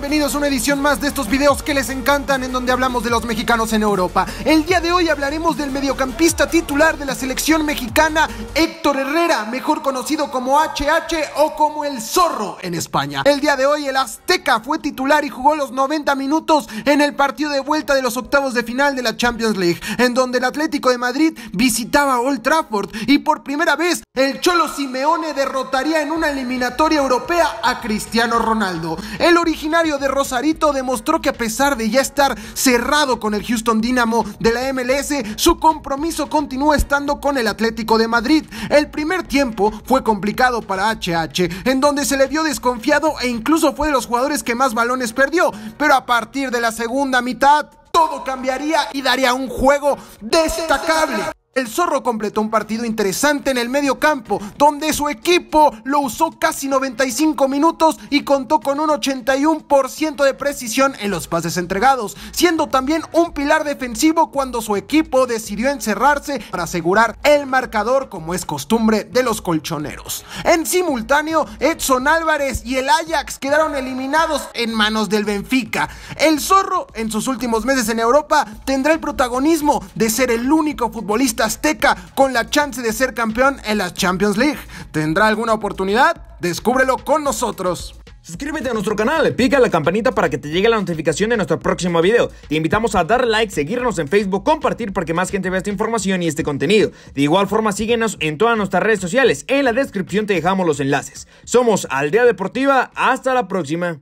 bienvenidos a una edición más de estos videos que les encantan en donde hablamos de los mexicanos en Europa. El día de hoy hablaremos del mediocampista titular de la selección mexicana Héctor Herrera, mejor conocido como HH o como el Zorro en España. El día de hoy el Azteca fue titular y jugó los 90 minutos en el partido de vuelta de los octavos de final de la Champions League, en donde el Atlético de Madrid visitaba Old Trafford y por primera vez el Cholo Simeone derrotaría en una eliminatoria europea a Cristiano Ronaldo. El originario de Rosarito demostró que a pesar de ya estar cerrado con el Houston Dynamo de la MLS, su compromiso continúa estando con el Atlético de Madrid. El primer tiempo fue complicado para HH, en donde se le vio desconfiado e incluso fue de los jugadores que más balones perdió, pero a partir de la segunda mitad todo cambiaría y daría un juego destacable. El Zorro completó un partido interesante en el medio campo, donde su equipo lo usó casi 95 minutos y contó con un 81% de precisión en los pases entregados, siendo también un pilar defensivo cuando su equipo decidió encerrarse para asegurar el marcador como es costumbre de los colchoneros. En simultáneo, Edson Álvarez y el Ajax quedaron eliminados en manos del Benfica. El Zorro, en sus últimos meses en Europa, tendrá el protagonismo de ser el único futbolista Azteca con la chance de ser campeón en la Champions League. ¿Tendrá alguna oportunidad? Descúbrelo con nosotros. Suscríbete a nuestro canal, pica la campanita para que te llegue la notificación de nuestro próximo video. Te invitamos a dar like, seguirnos en Facebook, compartir para que más gente vea esta información y este contenido. De igual forma, síguenos en todas nuestras redes sociales. En la descripción te dejamos los enlaces. Somos Aldea Deportiva, hasta la próxima.